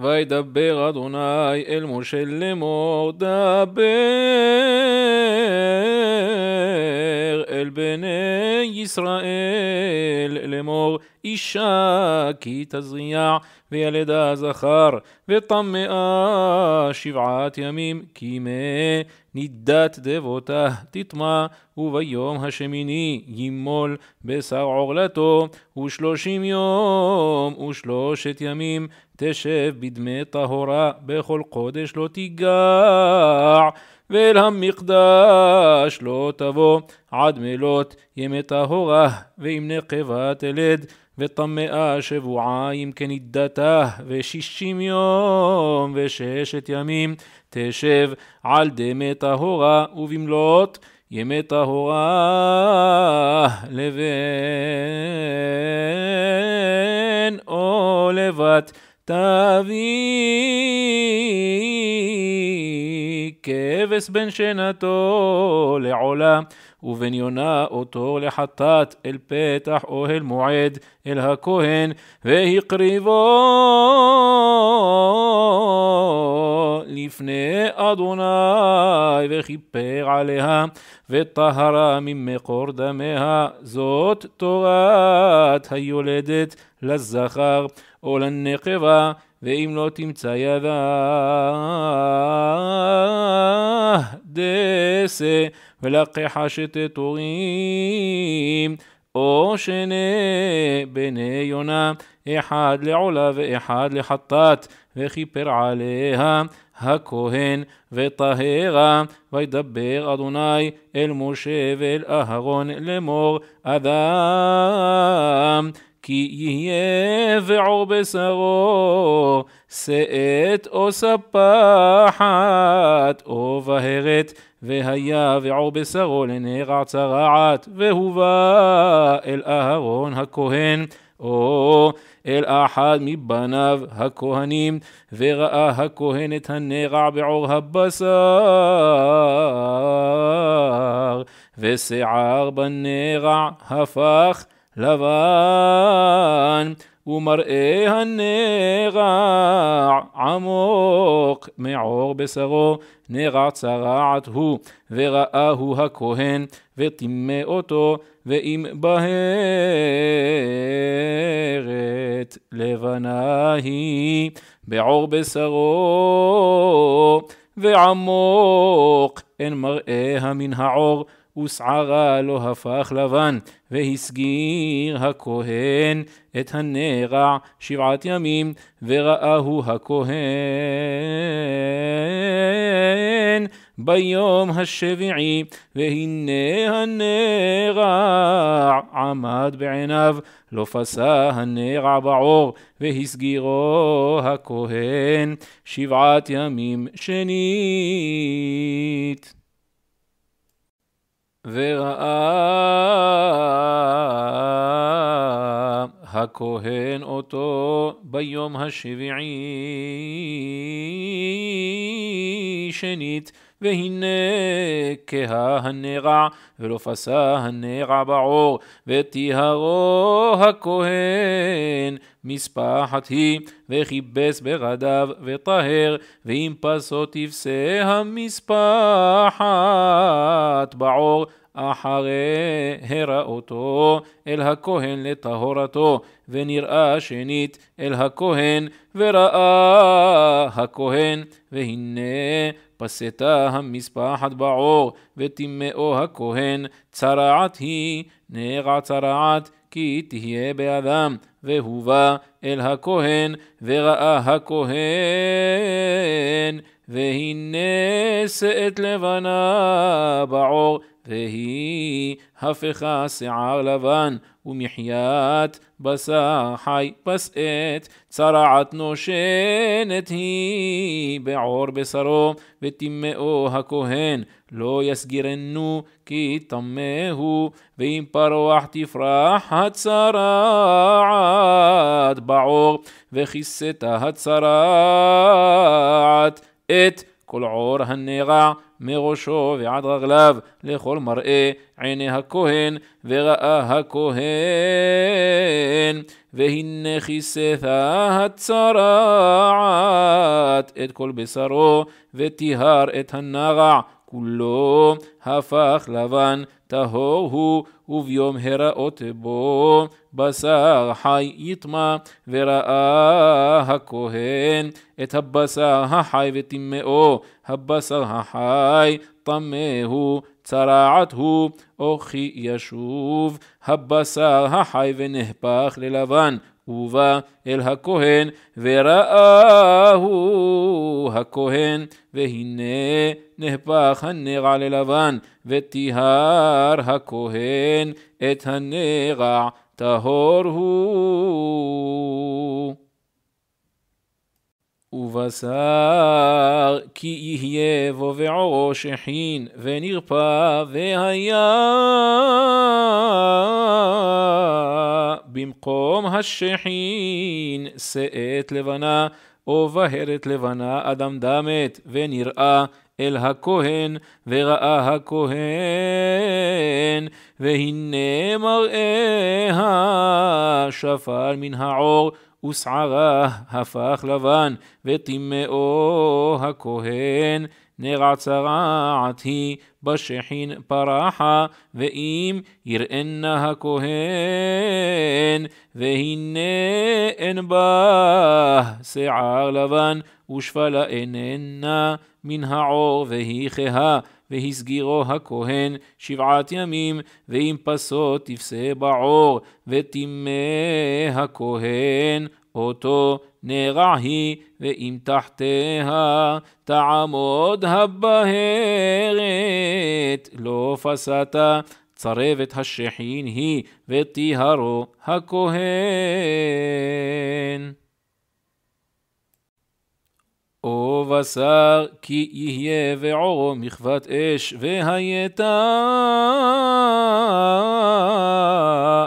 וידבר אדוני אל משה לאמור דבר אל בני ישראל לאמור אישה כי תזריע וילדה זכר וטמאה שבעת ימים כי מי נידת דבותה תטמע וביום השמיני ימול בשר עורלתו ושלושים יום ושלושת ימים תשב בדמי טהורה בכל קודש לא תיגע ואל המקדש לא תבוא עד מלות ימי טהורה, ואם נקבה תלד, וטמאה שבועה אם כן עדתה, ושישים יום וששת ימים תשב על דמי טהורה, ובמלאת ימי טהורה לבן או לבת. תביא כבש בן שנתו לעולה, ובן יונה אותו לחטאת אל פתח אוהל מועד אל הכהן, והקריבו לפני אדוני, וכיפר עליה, וטהרה ממקור דמיה, זאת תורת היולדת. לזכר או לנקבה, ואם לא תמצא ידה דסה ולקחה שתתורים. או שני בני יונה, אחד לעולה ואחד לחטאת, וכיפר עליה הכהן וטהרה, וידבר אדוני אל משה ואל אהרון לאמור, אדם כי יהיה בעור בשרו, שאת או ספחת, או בהרת, והיה בעור בשרו לנרע צרעת, והובא אל אהרון הכהן. או אל אחד מבניו הכהנים, וראה הכהן את הנרע בעור הבשר, ושיער בנרע הפך לבן ומראה הנרע עמוק מעור בשרו נרע צרעת הוא וראהו הכהן וטימא אותו ואם בהרת לבנה היא בעור בשרו ועמוק אין מראה מן העור ושערה לא הפך לבן, והסגיר הכהן את הנרע שבעת ימים, וראהו הכהן ביום השביעי, והנה הנרע עמד בעיניו, לא פסה הנרע בעור, והסגירו הכהן שבעת ימים שנית. וראה הכהן אותו ביום השביעי שנית והנה כהה הנרע, ולא פסה הנרע בעור, וטיהרו הכהן, מספחת היא, וכיבס ברדיו, וטהר, ואם פסו תפסה המספחת בעור. אחרי הראותו אל הכהן לטהרתו, ונראה שנית אל הכהן, וראה הכהן, והנה פסתה המספחת בעור, וטמאו הכהן, צרעת היא, נרע צרעת, כי תהיה באדם, והובא אל הכהן, וראה הכהן, והנה שאת לבנה בעור. והיא הפכה שיער לבן ומחיית בשר חי פשאת, צרעת נושנת היא בעור בשרו, וטימאו הכהן, לא יסגירנו כי טמאהו, ואם פרוח תפרח הצרעת בעור, וכיסת הצרעת את כל עור הנרע מראשו ועד רגליו לכל מראה עיני הכהן וראה הכהן והנה כיסתה הצרעת את כל בשרו וטיהר את הנגע כולו הפך לבן טהור הוא, וביום הראות בו בשר חי יטמא, וראה הכהן את הבשר החי וטמאו, הבשר החי טמא הוא, צרעת הוא, אוכי ישוב, הבשר החי ונהפך ללבן. ובא אל הכהן, וראהו הכהן, והנה נהפך הנרע ללבן, וטיהר הכהן את הנרע, טהור הוא. ובשר כי יהיה בו ועורו שחין ונרפא והיה במקום השחין שאת לבנה או בהרת לבנה אדמדמת ונראה אל הכהן וראה הכהן והנה מראה שפל מן העור ושערה הפך לבן, וטימאו הכהן. נרע צרעת היא בשחין פרחה, ואם יראנה הכהן, והנה אין בה שיער לבן, ושפלה איננה מן העור, והיא כהה. והסגירו הכהן שבעת ימים, ואם פסו תפסה בעור, וטימא הכהן אותו נרע היא, ואם תחתיה תעמוד הבהרת, לא פסעת צרבת השחין היא, וטיהרו הכהן. או בשר כי יהיה ועורו מכבת אש והייתה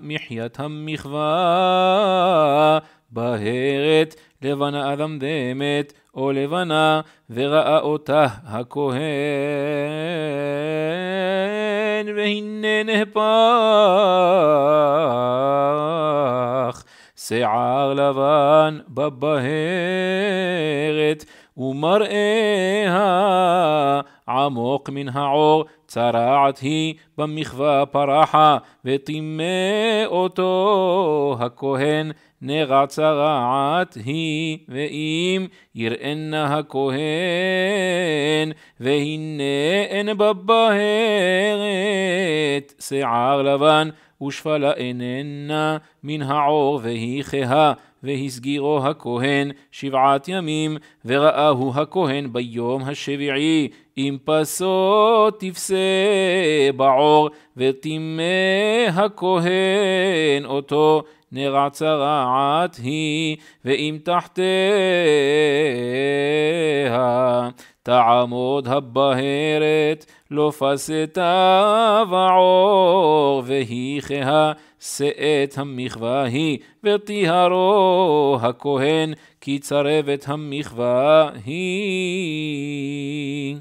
מחיית המחווה בהרת, לבנה אדמדמת, או לבנה, וראה אותה הכהן, והנה נהפך. שיער לבן בבהרת, ומראיה עמוק מן העור, צרעת היא במחווה פרחה, וטימא אותו הכהן, נרע צרעת היא, ואם יראנה הכהן, והנה אין בבהרת שיער לבן, ושפלה איננה מן העור והיא כהה. והסגירו הכהן שבעת ימים, וראהו הכהן ביום השביעי, אם פסו תפסה בעור, וטימא הכהן אותו. נרע צרעת היא, ואם תחתיה תעמוד הבהרת, לא פסתה בעור, והיא כהה שאת המחווה היא, ותיהרו הכהן, כי צרבת המחווה היא.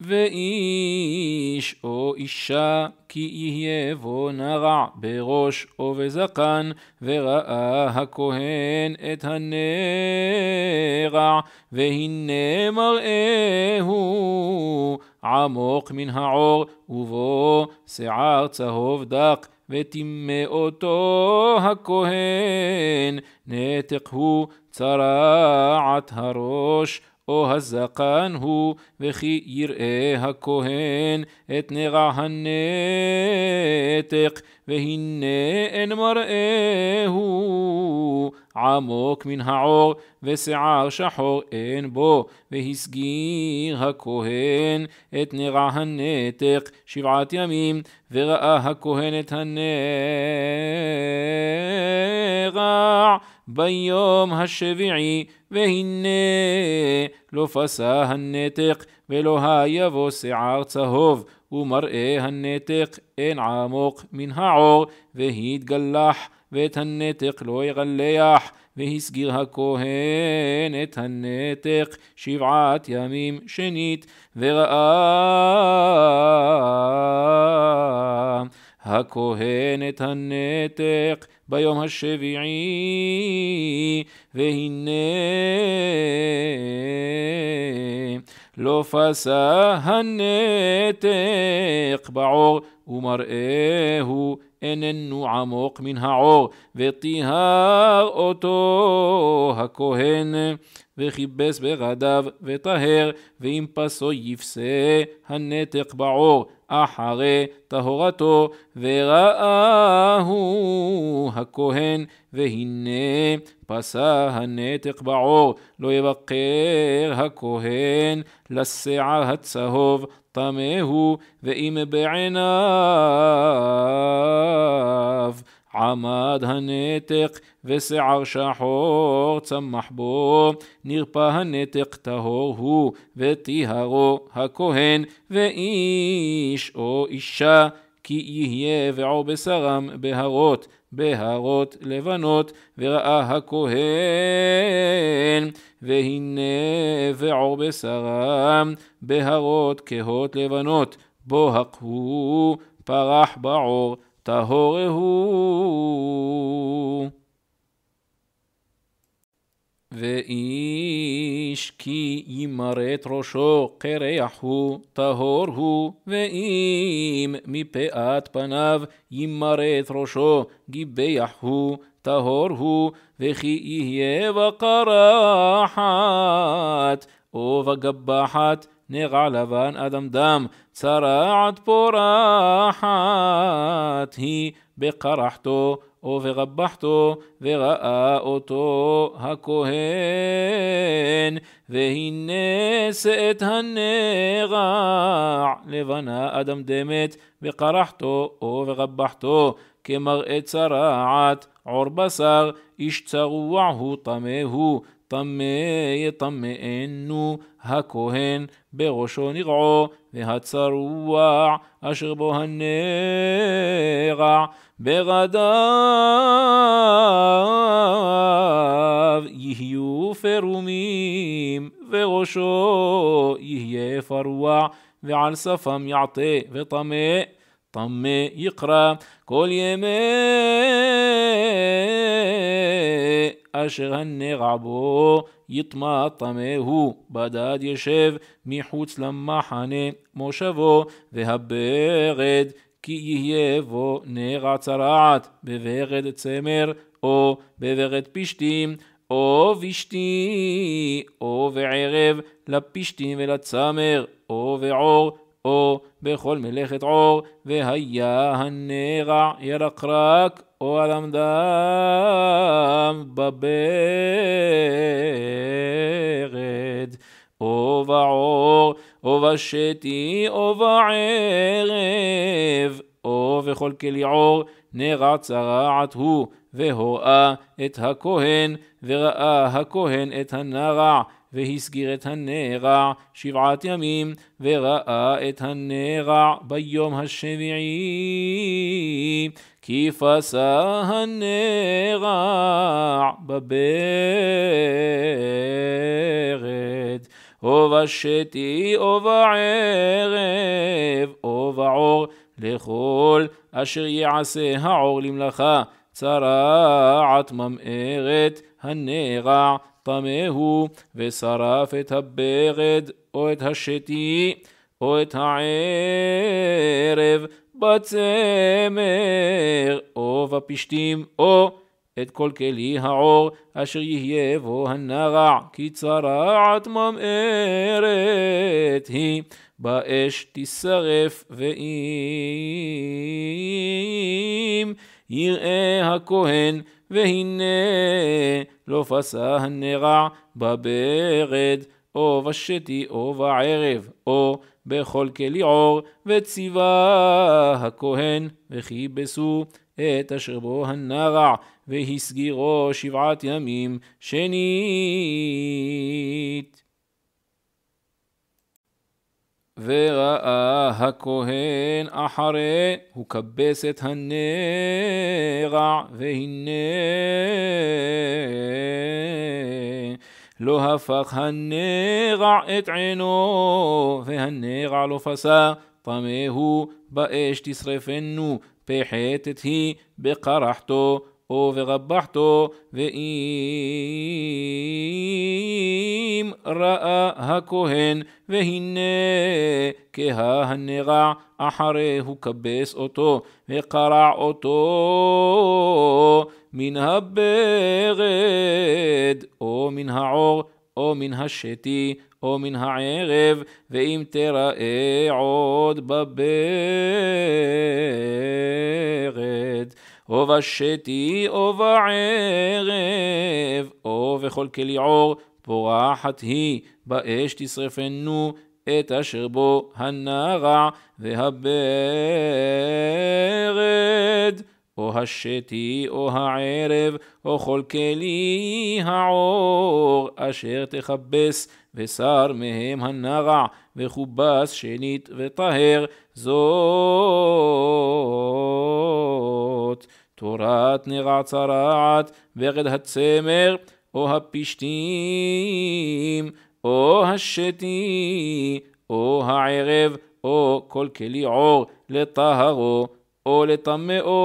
ואיש או אישה כי יהיה בו נרע בראש או בזקן, וראה הכהן את הנרע, והנה מראהו עמוק מן העור, ובו שיער צהוב דק. וטימא אותו הכהן, נתק הוא צרעת הראש או הזקן הוא, וכי יראה הכהן את נרע הנתק. והנה אין מראהו עמוק מן העור, ושיער שחור אין בו, והסגיר הכהן את נרע הנתק שבעת ימים, וראה הכהן את הנרע ביום השביעי, והנה לא פסה הנתק ואלוהי יבוא שיער צהוב, ומראה הנתק אין עמוק מן העור, והתגלח, ואת הנתק לא יגלח, והסגיר הכהן את הנתק שבעת ימים שנית, וראה הכהן את הנתק ביום השביעי, והנה لو فساها النتق بعور ومرئه إن النعمق منها عور وطهار أوتو הכהן וכיבס בגדיו וטהר ואם פסו יפסה הנתק בעור אחרי טהרתו, וראהו הכהן, והנה פסע הנתק בעור, לא יבקר הכהן לשיער הצהוב, טמא הוא, ואם בעיניו. עמד הנתק ושיער שחור צמח בו, נרפא הנתק טהור הוא, וטיהרו הכהן, ואיש או אישה, כי יהיה ועור בשרם בהרות, בהרות לבנות, וראה הכהן, והנה ועור בשרם בהרות כהות לבנות, בוהק הוא, פרח בעור. טהורהו. ואיש כי ימרת ראשו קרח הוא, טהור הוא, ואם מפאת פניו ימרת ראשו גיבח הוא, טהור הוא, וכי יהיה בקרחת או בגבחת נרע לבן אדם דם, צרעת פורחת היא בקרחתו וברבחתו, וראה אותו הכהן, והנה שאת הנרע, לבנה אדם דמת, בקרחתו וברבחתו, כמראה צרעת, עור בשר, איש צרוע הוא טמא הוא, طمي طمي إنو هكوهن بغشو نغعو وهتصروع أشغ بو هنغع بغداف يهيو فروميم وغشو يهي فروع وعلى صفم يعطي وطمي طمي يقرأ كل يمي אשר הנרע בו יטמא טמא הוא, בדד ישב מחוץ למחנה מושבו, והברד כי יהיה בו נרע צרעת, בברד צמר או בברד פשתים, או בשתי, או בערב, לפשתים ולצמר, או בעור או בכל מלאכת עור, והיה הנרע ירקרק, או על עמדם בברד, או בעור, או בשתי, או בערב, או בכל כלי עור, נרע צרעת הוא, והוראה את הכהן, וראה הכהן את הנרע. והסגיר את הנרע שבעת ימים, וראה את הנרע ביום השביעי, כי פסה הנרע בברד. או בשתי או בערב או בעור לכל אשר יעשה העור למלאכה צרעת ממארת הנרע טמאהו, ושרף את הברד או את השתי או את הערב בצמר, או בפשתים, או את כל כלי העור, אשר יהיה בו הנרע, כי צרעת ממארת היא, באש תשרף, ואם יראה הכהן, והנה לא פסה הנרע בברד, או בשתי או בערב, או בכל כלי עור, וציווה הכהן, וכיבסו את אשר בו הנרע, והסגירו שבעת ימים שנית. וראה הכהן אחרי, הוא כבס את הנרע, והנה לא הפך הנרע את עינו, והנרע לא פסע, טמא הוא באש תשרפנו, פחתת היא בקרחתו. וברבחתו, ואם ראה הכהן, והנה כהנרע, אחריהו כבס אותו, וקרע אותו מן הברד, או מן העור, או מן השתי, או מן הערב, ואם תראה עוד בברד. או בשתי או בערב, או בכל כלי עור, פורחת היא, באש תשרפנו את אשר בו הנרע והברד. או השתי, או הערב, או כל כלי העור, אשר תכבס, ושר מהם הנרע, וכובס שנית וטהר, זאת. תורת נרע צרעת, ורד הצמר, או הפשתים, או השתי, או הערב, או כל כלי עור, לטהרו. או לטמאו.